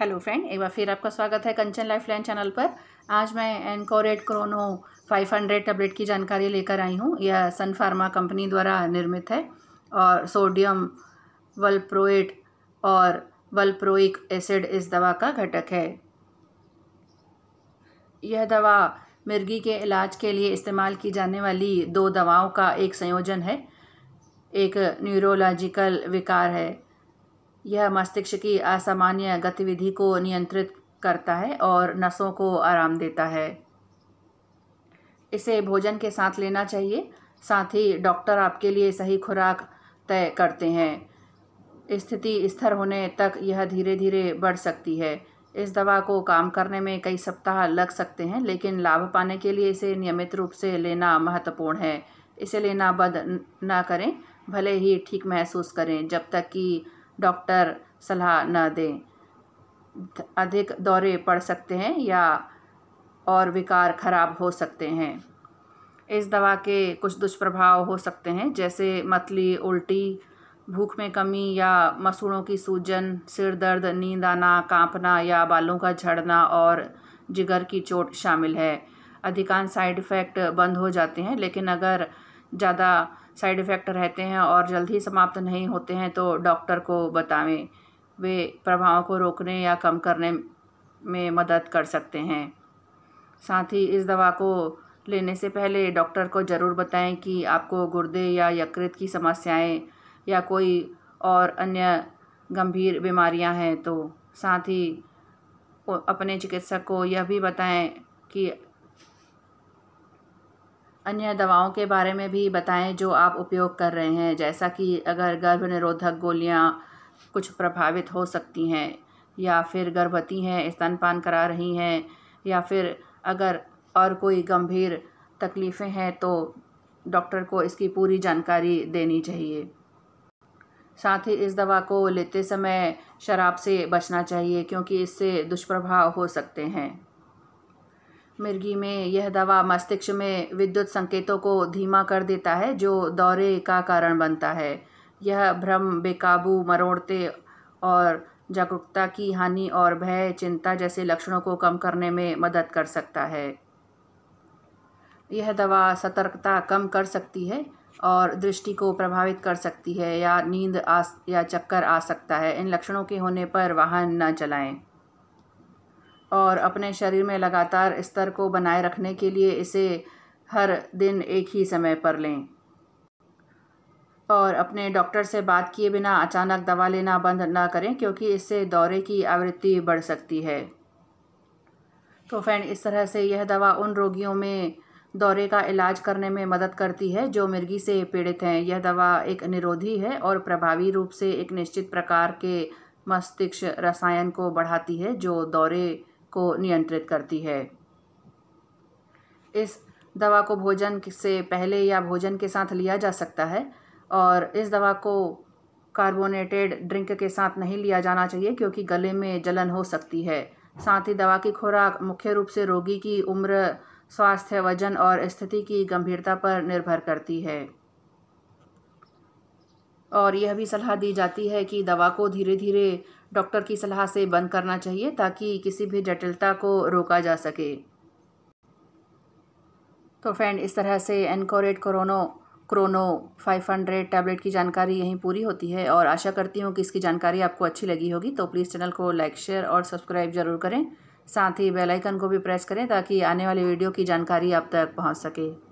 hello friend एक बार फिर आपका स्वागत है कंचन लाइफ लाइन चैनल पर आज मैं एनकोरेट क्रोनो 500 टैबलेट की जानकारी लेकर आई हूँ यह सन फार्मा कंपनी द्वारा निर्मित है और सोडियम वल्प्रोएट और वलप्रोइक एसिड इस दवा का घटक है यह दवा मिर्गी के इलाज के लिए इस्तेमाल की जाने वाली दो दवाओं का एक संयोजन है एक न्यूरोलॉजिकल विकार है यह मस्तिष्क की असामान्य गतिविधि को नियंत्रित करता है और नसों को आराम देता है इसे भोजन के साथ लेना चाहिए साथ ही डॉक्टर आपके लिए सही खुराक तय करते हैं स्थिति स्थिर होने तक यह धीरे धीरे बढ़ सकती है इस दवा को काम करने में कई सप्ताह लग सकते हैं लेकिन लाभ पाने के लिए इसे नियमित रूप से लेना महत्वपूर्ण है इसे लेना बंद ना करें भले ही ठीक महसूस करें जब तक कि डॉक्टर सलाह न दें अधिक दौरे पड़ सकते हैं या और विकार खराब हो सकते हैं इस दवा के कुछ दुष्प्रभाव हो सकते हैं जैसे मतली उल्टी भूख में कमी या मसूड़ों की सूजन सिर दर्द नींद आना कांपना या बालों का झड़ना और जिगर की चोट शामिल है अधिकांश साइड इफ़ेक्ट बंद हो जाते हैं लेकिन अगर ज़्यादा साइड इफ़ेक्ट रहते हैं और जल्द ही समाप्त नहीं होते हैं तो डॉक्टर को बताएँ वे प्रभाव को रोकने या कम करने में मदद कर सकते हैं साथ ही इस दवा को लेने से पहले डॉक्टर को ज़रूर बताएं कि आपको गुर्दे या यकृत की समस्याएं या कोई और अन्य गंभीर बीमारियां हैं तो साथ ही अपने चिकित्सक को यह भी बताएं कि अन्य दवाओं के बारे में भी बताएँ जो आप उपयोग कर रहे हैं जैसा कि अगर गर्भ निरोधक गोलियाँ कुछ प्रभावित हो सकती हैं या फिर गर्भवती हैं स्तनपान करा रही हैं या फिर अगर और कोई गंभीर तकलीफ़ें हैं तो डॉक्टर को इसकी पूरी जानकारी देनी चाहिए साथ ही इस दवा को लेते समय शराब से बचना चाहिए क्योंकि इससे दुष्प्रभाव हो सकते हैं मिर्गी में यह दवा मस्तिष्क में विद्युत संकेतों को धीमा कर देता है जो दौरे का कारण बनता है यह भ्रम बेकाबू मरोड़ते और जागरूकता की हानि और भय चिंता जैसे लक्षणों को कम करने में मदद कर सकता है यह दवा सतर्कता कम कर सकती है और दृष्टि को प्रभावित कर सकती है या नींद आ या चक्कर आ सकता है इन लक्षणों के होने पर वाहन न चलाएं और अपने शरीर में लगातार स्तर को बनाए रखने के लिए इसे हर दिन एक ही समय पर लें और अपने डॉक्टर से बात किए बिना अचानक दवा लेना बंद ना करें क्योंकि इससे दौरे की आवृत्ति बढ़ सकती है तो फ्रेंड इस तरह से यह दवा उन रोगियों में दौरे का इलाज करने में मदद करती है जो मिर्गी से पीड़ित हैं यह दवा एक निरोधी है और प्रभावी रूप से एक निश्चित प्रकार के मस्तिष्क रसायन को बढ़ाती है जो दौरे को नियंत्रित करती है इस दवा को भोजन से पहले या भोजन के साथ लिया जा सकता है और इस दवा को कार्बोनेटेड ड्रिंक के साथ नहीं लिया जाना चाहिए क्योंकि गले में जलन हो सकती है साथ ही दवा की खुराक मुख्य रूप से रोगी की उम्र स्वास्थ्य वजन और स्थिति की गंभीरता पर निर्भर करती है और यह भी सलाह दी जाती है कि दवा को धीरे धीरे डॉक्टर की सलाह से बंद करना चाहिए ताकि किसी भी जटिलता को रोका जा सके तो फ्रेंड इस तरह से एनकोरेट क्रोनो क्रोनो 500 टैबलेट की जानकारी यहीं पूरी होती है और आशा करती हूँ कि इसकी जानकारी आपको अच्छी लगी होगी तो प्लीज़ चैनल को लाइक शेयर और सब्सक्राइब ज़रूर करें साथ ही बेलाइकन को भी प्रेस करें ताकि आने वाली वीडियो की जानकारी आप तक पहुँच सके